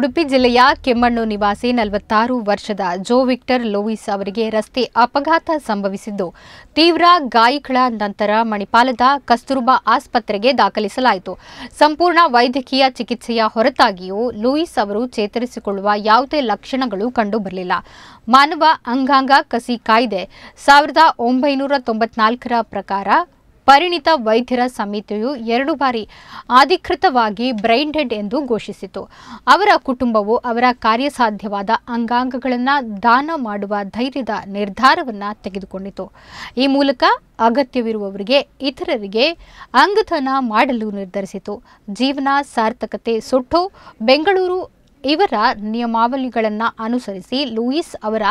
ಉಡುಪಿ ಜಿಲ್ಲೆಯ ಕೆಮ್ಮಣ್ಣು ನಿವಾಸಿ ನಲವತ್ತಾರು ವರ್ಷದ ಜೋ ವಿಕ್ಟರ್ ಲೂಯಿಸ್ ಅವರಿಗೆ ರಸ್ತೆ ಅಪಘಾತ ಸಂಭವಿಸಿದ್ದು ತೀವ್ರ ಗಾಯಗಳ ನಂತರ ಮಣಿಪಾಲದ ಕಸ್ತೂರ್ಬಾ ಆಸ್ಪತ್ರೆಗೆ ದಾಖಲಿಸಲಾಯಿತು ಸಂಪೂರ್ಣ ವೈದ್ಯಕೀಯ ಚಿಕಿತ್ಸೆಯ ಹೊರತಾಗಿಯೂ ಲೂಯಿಸ್ ಅವರು ಚೇತರಿಸಿಕೊಳ್ಳುವ ಯಾವುದೇ ಲಕ್ಷಣಗಳು ಕಂಡುಬರಲಿಲ್ಲ ಮಾನವ ಅಂಗಾಂಗ ಕಸಿ ಕಾಯ್ದೆ ಸಾವಿರದ ಒಂಬೈನೂರ ತೊಂಬತ್ನಾಲ್ಕರ ಪ್ರಕಾರ ಪರಿಣಿತ ವೈದ್ಯರ ಸಮಿತಿಯು ಎರಡು ಬಾರಿ ಅಧಿಕೃತವಾಗಿ ಬ್ರೈನ್ ಎಂದು ಘೋಷಿಸಿತು ಅವರ ಕುಟುಂಬವು ಅವರ ಕಾರ್ಯಸಾಧ್ಯವಾದ ಅಂಗಾಂಗಗಳನ್ನು ದಾನ ಮಾಡುವ ಧೈರ್ಯದ ನಿರ್ಧಾರವನ್ನು ತೆಗೆದುಕೊಂಡಿತು ಈ ಮೂಲಕ ಅಗತ್ಯವಿರುವವರಿಗೆ ಇತರರಿಗೆ ಅಂಗದಾನ ಮಾಡಲು ನಿರ್ಧರಿಸಿತು ಜೀವನ ಸಾರ್ಥಕತೆ ಸುಟ್ಟು ಬೆಂಗಳೂರು ಇವರ ನಿಯಮಾವಳಿಗಳನ್ನು ಅನುಸರಿಸಿ ಲೂಯಿಸ್ ಅವರ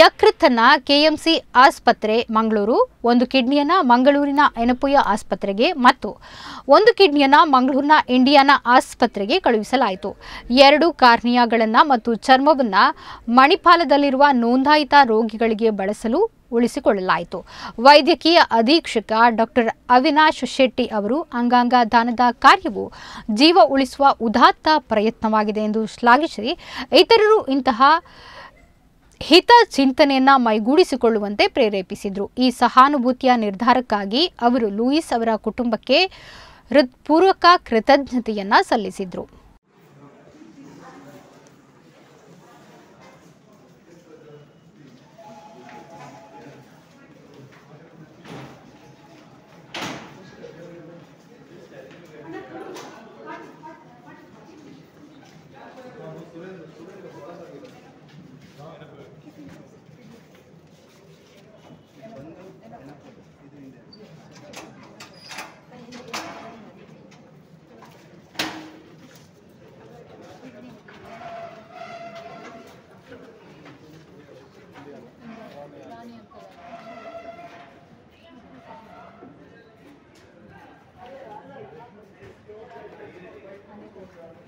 ಯಕೃತ್ತನ್ನ ಕೆಎಂಸಿ ಆಸ್ಪತ್ರೆ ಮಂಗಳೂರು ಒಂದು ಕಿಡ್ನಿಯನ್ನ ಮಂಗಳೂರಿನ ಎನಪುಯ ಆಸ್ಪತ್ರೆಗೆ ಮತ್ತು ಒಂದು ಕಿಡ್ನಿಯನ್ನು ಮಂಗಳೂರಿನ ಇಂಡಿಯಾನ ಆಸ್ಪತ್ರೆಗೆ ಕಳುಹಿಸಲಾಯಿತು ಎರಡು ಕಾರ್ನಿಯಾಗಳನ್ನು ಮತ್ತು ಚರ್ಮವನ್ನು ಮಣಿಪಾಲದಲ್ಲಿರುವ ನೋಂದಾಯಿತ ರೋಗಿಗಳಿಗೆ ಬಳಸಲು ಉಳಿಸಿಕೊಳ್ಳಲಾಯಿತು ವೈದ್ಯಕೀಯ ಅಧೀಕ್ಷಕ ಡಾಕ್ಟರ್ ಅವಿನಾಶ್ ಶೆಟ್ಟಿ ಅವರು ಅಂಗಾಂಗ ದಾನದ ಕಾರ್ಯವು ಜೀವ ಉಳಿಸುವ ಉದಾತ್ತ ಪ್ರಯತ್ನವಾಗಿದೆ ಎಂದು ಶ್ಲಾಘಿಸಿ ಇತರರು ಇಂತಹ ಹಿತ ಚಿಂತನೆಯನ್ನು ಮೈಗೂಡಿಸಿಕೊಳ್ಳುವಂತೆ ಪ್ರೇರೇಪಿಸಿದರು ಈ ಸಹಾನುಭೂತಿಯ ನಿರ್ಧಾರಕ್ಕಾಗಿ ಅವರು ಲೂಯಿಸ್ ಅವರ ಕುಟುಂಬಕ್ಕೆ ಹೃತ್ಪೂರ್ವಕ ಕೃತಜ್ಞತೆಯನ್ನು ಸಲ್ಲಿಸಿದರು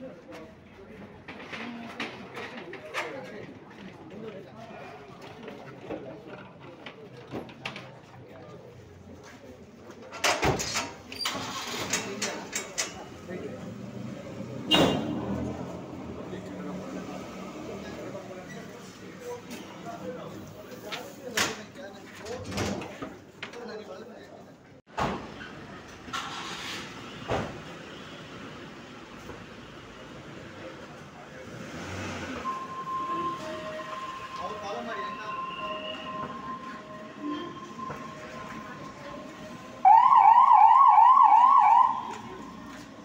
Thank you.